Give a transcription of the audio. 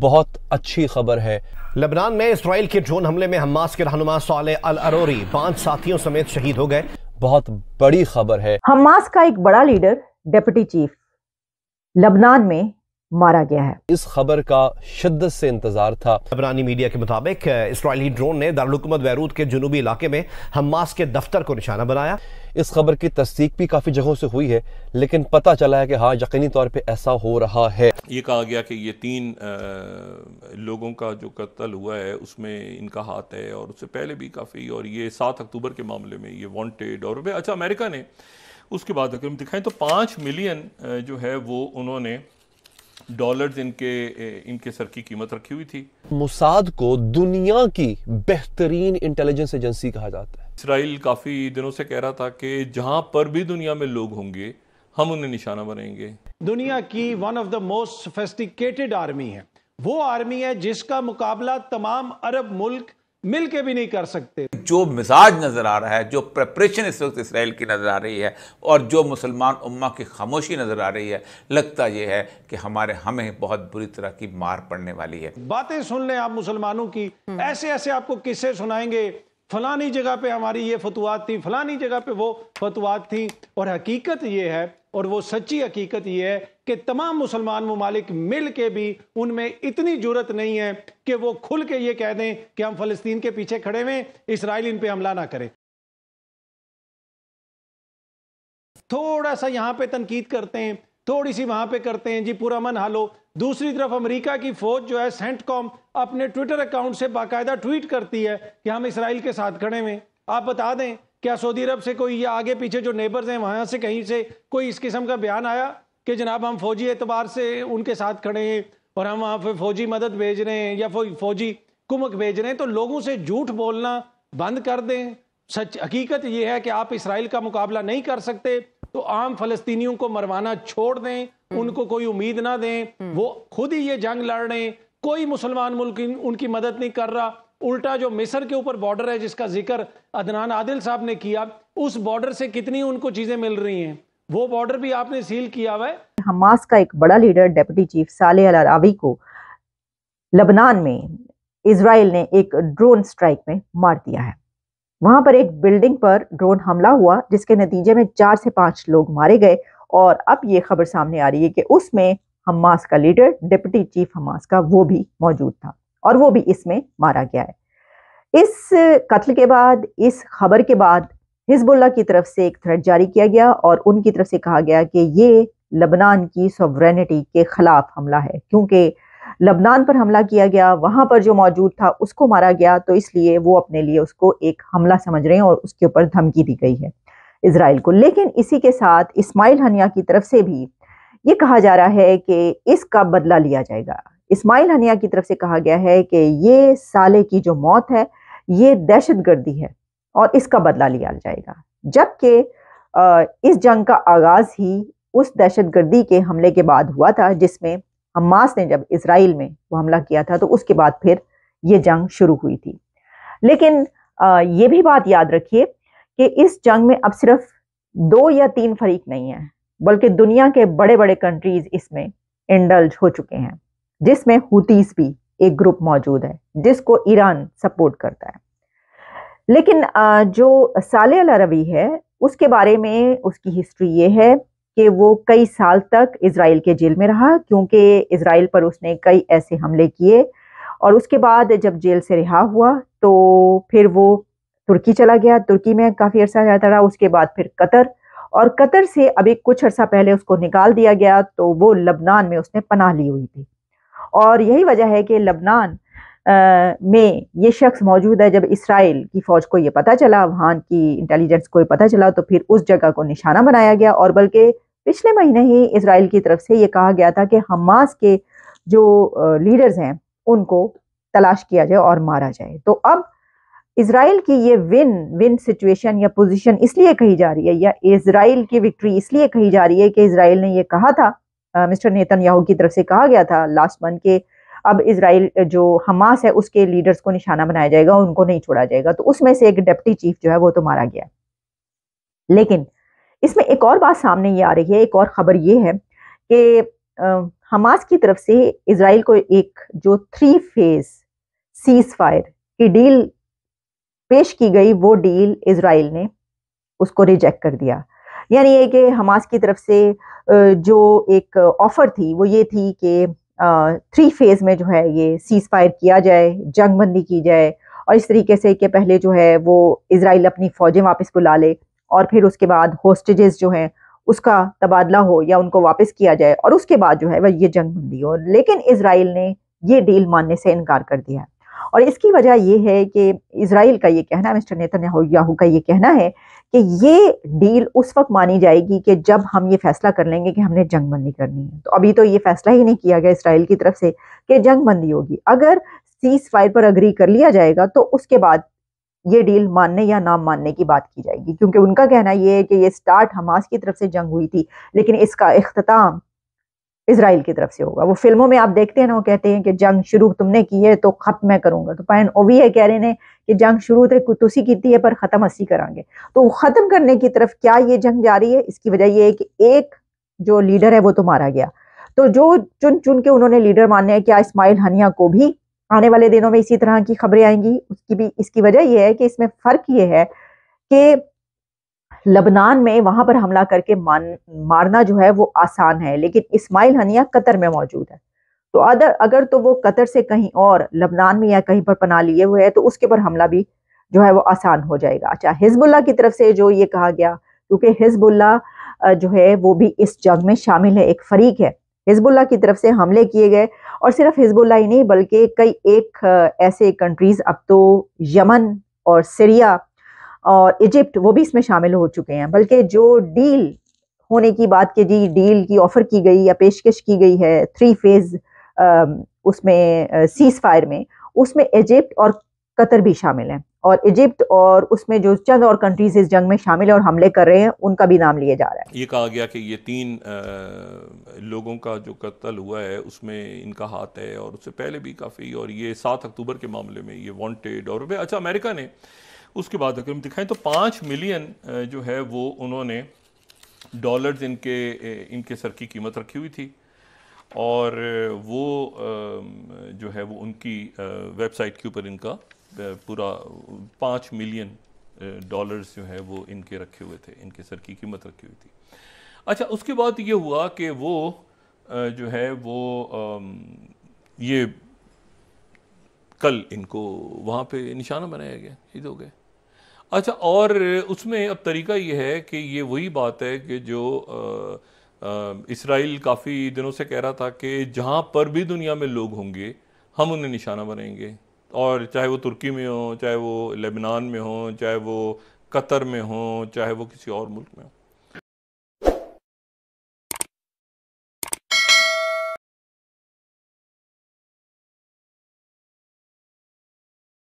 बहुत अच्छी खबर है लेबनान में इसराइल के ड्रोन हमले में हमास के रहनुमा साले अल अरोरी पांच साथियों समेत शहीद हो गए बहुत बड़ी खबर है हमास का एक बड़ा लीडर डेप्यूटी चीफ लबनान में मारा गया है इस खबर का शिद्दत से इंतजार था अबरानी मीडिया के मुताबिक इसराइली ड्रोन ने दारकूमत बैरूत के जनूबी इलाके में हमास के दफ्तर को निशाना बनाया इस खबर की तस्दीक भी काफ़ी जगहों से हुई है लेकिन पता चला है कि हाँ यकीनी तौर पर ऐसा हो रहा है ये कहा गया कि ये तीन आ, लोगों का जो कत्ल हुआ है उसमें इनका हाथ है और उससे पहले भी काफ़ी और ये सात अक्टूबर के मामले में ये वॉन्टेड और अच्छा अमेरिका ने उसके बाद अगर हम दिखाएं तो पाँच मिलियन जो है वो उन्होंने डॉलर्स इनके इनके सर की कीमत रखी हुई थी मुसाद को दुनिया की बेहतरीन इंटेलिजेंस एजेंसी कहा जाता है इसराइल काफ़ी दिनों से कह रहा था कि जहां पर भी दुनिया में लोग होंगे हम उन्हें निशाना बनाएंगे दुनिया की one of the most sophisticated army है वो आर्मी है जिसका मुकाबला तमाम अरब मुल्क मिल के भी नहीं कर सकते जो मिजाज नज़र आ रहा है जो प्रेपरेशन इस वक्त इसराइल की नज़र आ रही है और जो मुसलमान उम्मा की खामोशी नज़र आ रही है लगता यह है कि हमारे हमें बहुत बुरी तरह की मार पड़ने वाली है बातें सुन लें आप मुसलमानों की हम्म। ऐसे ऐसे आपको किस्से सुनाएंगे फलानी जगह पे हमारी ये फतवात थी फलानी जगह पे वो फतवात थी और हकीकत ये है और वो सच्ची हकीकत ये है कि तमाम मुसलमान ममालिक मिल के भी उनमें इतनी जरूरत नहीं है कि वो खुल के ये कह दें कि हम फलस्तीन के पीछे खड़े हुए इसराइल इन पर हमला ना करें थोड़ा सा यहाँ पर तनकीद करते हैं थोड़ी सी वहाँ पर करते हैं जी पूरा मन हालो दूसरी तरफ अमेरिका की फौज जो है सेंट कॉम अपने ट्विटर अकाउंट से बाकायदा ट्वीट करती है कि हम इसराइल के साथ खड़े हुए आप बता दें क्या सऊदी अरब से कोई या आगे पीछे जो नेबर्स हैं वहाँ से कहीं से कोई इस किस्म का बयान आया कि जनाब हम फौजी एतबार से उनके साथ खड़े हैं और हम वहाँ पर फौजी मदद भेज रहे हैं या फौजी कुमक भेज रहे हैं तो लोगों से झूठ बोलना बंद कर दें सच हकीकत यह है कि आप इसराइल का मुकाबला नहीं कर सकते तो आम फलस्तीनियों को मरवाना छोड़ दें हम्म। उनको कोई उम्मीद ना दें हम्म। वो खुद ही ये जंग लड़ रहे हैं कोई मुसलमान मुल्क उनकी मदद नहीं कर रहा उल्टा जो मिस्र के ऊपर बॉर्डर है जिसका जिक्र अदनान आदिल साहब ने किया उस बॉर्डर से कितनी उनको चीजें मिल रही हैं वो बॉर्डर भी आपने सील किया हुआ है हमास का एक बड़ा लीडर डेप्यूटी चीफ साले अल अरावी को लबनान में इसराइल ने एक ड्रोन स्ट्राइक में मार दिया है वहां पर एक बिल्डिंग पर ड्रोन हमला हुआ जिसके नतीजे में चार से पांच लोग मारे गए और अब ये खबर सामने आ रही है कि उसमें हमास का लीडर डिप्टी चीफ हमास का वो भी मौजूद था और वो भी इसमें मारा गया है इस कत्ल के बाद इस खबर के बाद हिजबुल्ला की तरफ से एक थ्रेट जारी किया गया और उनकी तरफ से कहा गया कि ये लबनान की सॉवरेनिटी के खिलाफ हमला है क्योंकि लबनान पर हमला किया गया वहां पर जो मौजूद था उसको मारा गया तो इसलिए वो अपने लिए उसको एक हमला समझ रहे हैं और उसके ऊपर धमकी दी गई है इसराइल को लेकिन इसी के साथ इस्माइल हनिया की तरफ से भी ये कहा जा रहा है कि इसका बदला लिया जाएगा इस्माइल हनिया की तरफ से कहा गया है कि ये साले की जो मौत है ये दहशत गर्दी है और इसका बदला लिया जाएगा जबकि इस जंग का आगाज़ ही उस दहशत गर्दी के हमले के बाद हुआ था जिसमें हमास ने जब इसराइल में वो हमला किया था तो उसके बाद फिर ये जंग शुरू हुई थी लेकिन ये भी बात याद रखिए कि इस जंग में अब सिर्फ दो या तीन फरीक नहीं है बल्कि दुनिया के बड़े बड़े कंट्रीज़ इसमें इंडल्ज हो चुके हैं जिसमें हुतीस भी एक ग्रुप मौजूद है जिसको ईरान सपोर्ट करता है लेकिन जो साले अल है उसके बारे में उसकी हिस्ट्री ये है कि वो कई साल तक इसराइल के जेल में रहा क्योंकि इसराइल पर उसने कई ऐसे हमले किए और उसके बाद जब जेल से रिहा हुआ तो फिर वो तुर्की चला गया तुर्की में काफ़ी अर्सा रहता रहा उसके बाद फिर कतर और कतर से अभी कुछ अर्सा पहले उसको निकाल दिया गया तो वो लबनान में उसने पनाह ली हुई थी और यही वजह है कि लबनान आ, में ये शख्स मौजूद है जब इसराइल की फ़ौज को ये पता चला वहां की इंटेलिजेंस को ये पता चला तो फिर उस जगह को निशाना बनाया गया और बल्कि पिछले महीने ही इसराइल की तरफ से ये कहा गया था कि हमास के जो लीडर्स हैं उनको तलाश किया जाए और मारा जाए तो अब इसराइल की ये विन विन सिचुएशन या पोजीशन इसलिए कही जा रही है या इसराइल की विक्ट्री इसलिए कही जा रही है कि इसराइल ने ये कहा था मिस्टर नेतन्याहू की तरफ से कहा गया था लास्ट मंथ के अब इसराइल जो हमास है उसके लीडर्स को निशाना बनाया जाएगा उनको नहीं छोड़ा जाएगा तो उसमें से एक डिप्टी चीफ जो है वो तो मारा गया लेकिन इसमें एक और बात सामने ये आ रही है एक और खबर ये है कि हमास की तरफ से इसराइल को एक जो थ्री फेज सीज फायर की डील पेश की गई वो डील इसराइल ने उसको रिजेक्ट कर दिया यानी ये कि हमास की तरफ से जो एक ऑफ़र थी वो ये थी कि थ्री फेज़ में जो है ये सीज़ फायर किया जाए जंगबंदी की जाए और इस तरीके से कि पहले जो है वो इसराइल अपनी फ़ौजें वापस बुला ले और फिर उसके बाद होस्टेजेस जो हैं उसका तबादला हो या उनको वापस किया जाए और उसके बाद जो है वह ये जंग बंदी हो लेकिन इसराइल ने ये डील मानने से इनकार कर दिया है और इसकी वजह यह है कि इसराइल का ये कहना मिस्टर नेतन्याहू का ये कहना है कि ये डील उस वक्त मानी जाएगी कि जब हम ये फैसला कर लेंगे कि हमने जंग बंदी करनी है तो अभी तो ये फैसला ही नहीं किया गया इसराइल की तरफ से कि जंग बंदी होगी अगर सीज फायर पर अग्री कर लिया जाएगा तो उसके बाद ये डील मानने या ना मानने की बात की जाएगी क्योंकि उनका कहना यह है कि ये स्टार्ट हमास की तरफ से जंग हुई थी लेकिन इसका अख्ताम इसराइल की तरफ से होगा वो फिल्मों में आप देखते हैं ना वो कहते हैं कि जंग शुरू तुमने की है तो खत्म मैं करूंगा तो पैन वो भी है कह रहे हैं कि जंग शुरू थे तुसी की है पर ख़त्म असी करांगे तो ख़त्म करने की तरफ क्या ये जंग जा रही है इसकी वजह ये है कि एक जो लीडर है वो तो मारा गया तो जो चुन चुन के उन्होंने लीडर माने हैं क्या इसमाइल हनिया को भी आने वाले दिनों में इसी तरह की खबरें आएंगी उसकी भी इसकी वजह यह है कि इसमें फ़र्क ये है कि लबनान में वहाँ पर हमला करके मान मारना जो है वो आसान है लेकिन इस्माइल हनिया कतर में मौजूद है तो अदर अगर तो वो कतर से कहीं और लबनान में या कहीं पर पना लिए हुए है तो उसके ऊपर हमला भी जो है वो आसान हो जाएगा अच्छा हिजबुल्ला की तरफ से जो ये कहा गया क्योंकि हिजबुल्ला जो है वो भी इस जंग में शामिल है एक फरीक है हिजबुल्ला की तरफ से हमले किए गए और सिर्फ हिजबुल्ला ही नहीं बल्कि कई एक ऐसे कंट्रीज़ अब तो यमन और सीरिया और इजिप्ट वो भी इसमें शामिल हो चुके हैं बल्कि जो डील होने की बात की जी डील की ऑफ़र की गई या पेशकश की गई है थ्री फेज़ उसमें सीज़ फायर में उसमें इजिप्ट और कतर भी शामिल हैं और इजिप्ट और उसमें जो चंद और कंट्रीज इस जंग में शामिल हैं और हमले कर रहे हैं उनका भी नाम लिया जा रहा है ये कहा गया कि ये तीन आ, लोगों का जो कत्ल हुआ है उसमें इनका हाथ है और उससे पहले भी काफ़ी और ये सात अक्टूबर के मामले में ये वांटेड और अच्छा अमेरिका ने उसके बाद अगर हम दिखाएं तो पाँच मिलियन जो है वो उन्होंने डॉलर्स इनके इनके सर की कीमत रखी हुई थी और वो जो है वो उनकी वेबसाइट के ऊपर इनका पूरा पाँच मिलियन डॉलर्स जो है वो इनके रखे हुए थे इनके सर की कीमत रखी हुई थी अच्छा उसके बाद ये हुआ कि वो जो है वो ये कल इनको वहाँ पे निशाना बनाया गया शहीद हो गए अच्छा और उसमें अब तरीका ये है कि ये वही बात है कि जो इसराइल काफ़ी दिनों से कह रहा था कि जहाँ पर भी दुनिया में लोग होंगे हम उन्हें निशाना बनेंगे और चाहे वो तुर्की में हो चाहे वो लेबनान में हो चाहे वो कतर में हो चाहे वो किसी और मुल्क में हो